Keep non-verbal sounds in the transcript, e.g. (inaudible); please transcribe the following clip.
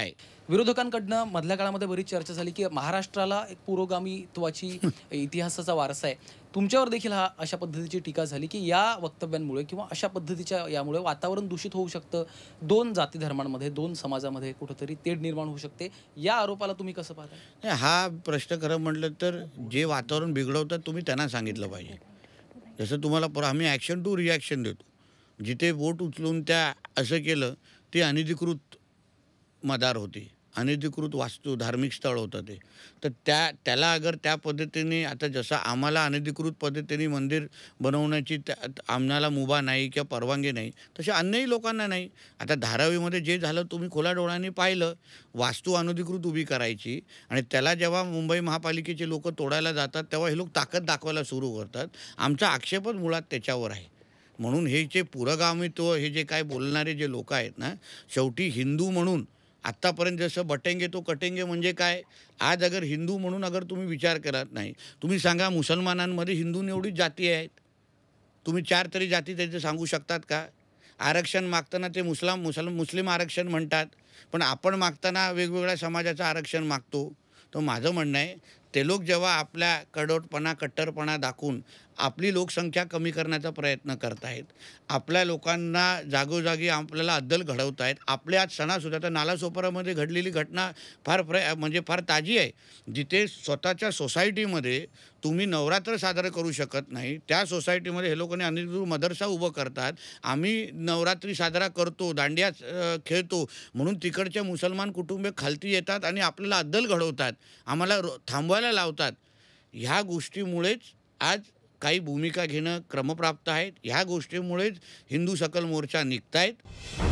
आहे विरोधकांकडनं मधल्या काळामध्ये बरीच चर्चा झाली की महाराष्ट्राला एक पुरोगामीत्वाची (laughs) इतिहासाचा वारसा आहे तुमच्यावर देखील हा अशा पद्धतीची टीका झाली की या वक्तव्यांमुळे किंवा अशा पद्धतीच्या यामुळे वातावरण दूषित होऊ शकतं दोन जाती धर्मांमध्ये दोन समाजामध्ये कुठंतरी तेढ निर्माण होऊ शकते या आरोपाला तुम्ही कसं पाहता हा प्रश्न खरं म्हटलं तर जे वातावरण बिघडवतात तुम्ही त्यांना सांगितलं पाहिजे जसं तुम्हाला आम्ही ॲक्शन टू रिॲक्शन देतो जिथे वोट उचलून त्या असं केलं ते अनधिकृत मदार होती अनधिकृत वास्तू धार्मिक स्थळ होतं ते तर त्या त्याला अगर त्या पद्धतीने आता जसं आम्हाला अनधिकृत पद्धतीने मंदिर बनवण्याची त्या आम्हाला मुभा नाही किंवा परवानगी नाही तसे अन्यही लोकांना नाही आता धारावीमध्ये जे झालं तुम्ही खोला डोळ्यांनी पाहिलं वास्तू अनधिकृत उभी करायची आणि त्याला जेव्हा मुंबई महापालिकेचे लोक तोडायला जातात तेव्हा हे लोक ताकद दाखवायला सुरू करतात आमचा आक्षेपच मुळात त्याच्यावर आहे म्हणून हे जे पुरगामित्व हे जे काय बोलणारे जे लोक आहेत ना शेवटी हिंदू म्हणून आत्तापर्यंत जसं बटेंगे तो कटेंगे म्हणजे काय आज अगर हिंदू म्हणून अगर तुम्ही विचार करत नाही तुम्ही सांगा मुसलमानांमध्ये हिंदू एवढीच जाती आहेत तुम्ही चार तरी जाती त्याचे सांगू शकतात का आरक्षण मागताना ते मुस्लाम मुसल मुस्लिम आरक्षण म्हणतात पण आपण मागताना वेगवेगळ्या समाजाचं आरक्षण मागतो तर माझं म्हणणं आहे ते लोक जेव्हा आपल्या कडोटपणा कट्टरपणा दाखवून आपली लोकसंख्या कमी करण्याचा प्रयत्न करत आहेत आपल्या लोकांना जागोजागी आपल्याला अद्दल घडवत आहेत आपल्या आज सणासुद्धा तर नालासोपारामध्ये घडलेली घटना फार प्र म्हणजे फार ताजी आहे जिथे स्वतःच्या सोसायटीमध्ये तुम्ही नवरात्र साजरं करू शकत नाही त्या सोसायटीमध्ये हे लोकांनी अनिरुद्ध मदरसा उभं करतात आम्ही नवरात्री साजरा करतो दांडिया खेळतो म्हणून तिकडच्या मुसलमान कुटुंबे खालती येतात आणि आपल्याला अद्दल घडवतात आम्हाला थांबवा लावतात ह्या गोष्टीमुळेच आज काही भूमिका घेणं क्रमप्राप्त आहेत ह्या गोष्टीमुळेच हिंदू सकल मोर्चा निघतायत